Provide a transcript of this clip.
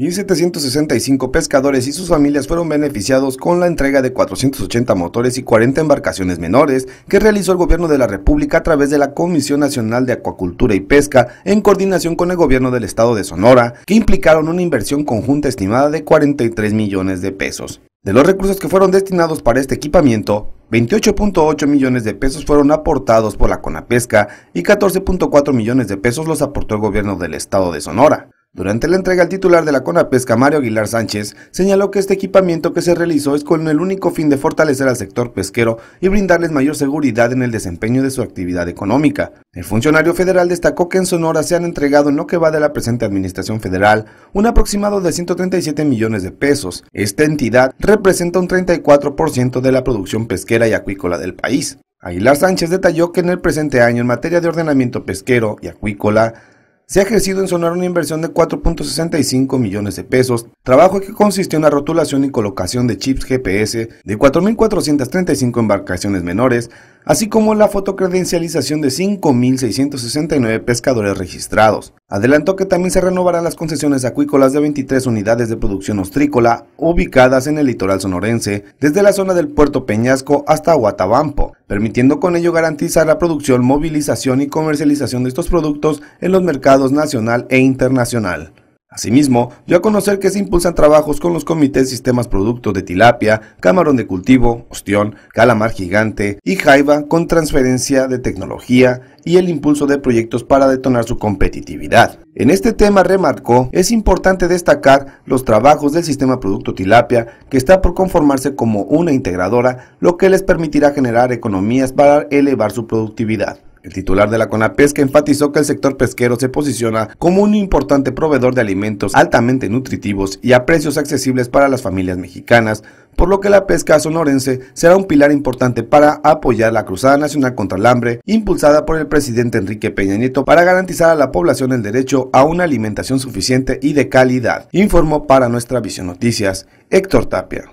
1.765 pescadores y sus familias fueron beneficiados con la entrega de 480 motores y 40 embarcaciones menores que realizó el gobierno de la República a través de la Comisión Nacional de Acuacultura y Pesca en coordinación con el gobierno del estado de Sonora, que implicaron una inversión conjunta estimada de 43 millones de pesos. De los recursos que fueron destinados para este equipamiento, 28.8 millones de pesos fueron aportados por la CONAPESCA y 14.4 millones de pesos los aportó el gobierno del estado de Sonora. Durante la entrega, el titular de la Conapesca, Mario Aguilar Sánchez, señaló que este equipamiento que se realizó es con el único fin de fortalecer al sector pesquero y brindarles mayor seguridad en el desempeño de su actividad económica. El funcionario federal destacó que en Sonora se han entregado en lo que va de la presente administración federal un aproximado de 137 millones de pesos. Esta entidad representa un 34% de la producción pesquera y acuícola del país. Aguilar Sánchez detalló que en el presente año en materia de ordenamiento pesquero y acuícola se ha ejercido en Sonar una inversión de 4.65 millones de pesos, trabajo que consistió en la rotulación y colocación de chips GPS de 4.435 embarcaciones menores, así como la fotocredencialización de 5.669 pescadores registrados. Adelantó que también se renovarán las concesiones acuícolas de 23 unidades de producción ostrícola ubicadas en el litoral sonorense, desde la zona del puerto Peñasco hasta Huatabampo, permitiendo con ello garantizar la producción, movilización y comercialización de estos productos en los mercados nacional e internacional. Asimismo, dio a conocer que se impulsan trabajos con los comités Sistemas Producto de Tilapia, Camarón de Cultivo, Ostión, Calamar Gigante y Jaiba con transferencia de tecnología y el impulso de proyectos para detonar su competitividad. En este tema, remarcó, es importante destacar los trabajos del sistema Producto Tilapia, que está por conformarse como una integradora, lo que les permitirá generar economías para elevar su productividad. El titular de la CONAPESCA enfatizó que el sector pesquero se posiciona como un importante proveedor de alimentos altamente nutritivos y a precios accesibles para las familias mexicanas, por lo que la pesca sonorense será un pilar importante para apoyar la Cruzada Nacional contra el Hambre, impulsada por el presidente Enrique Peña Nieto para garantizar a la población el derecho a una alimentación suficiente y de calidad, informó para nuestra Visión Noticias Héctor Tapia.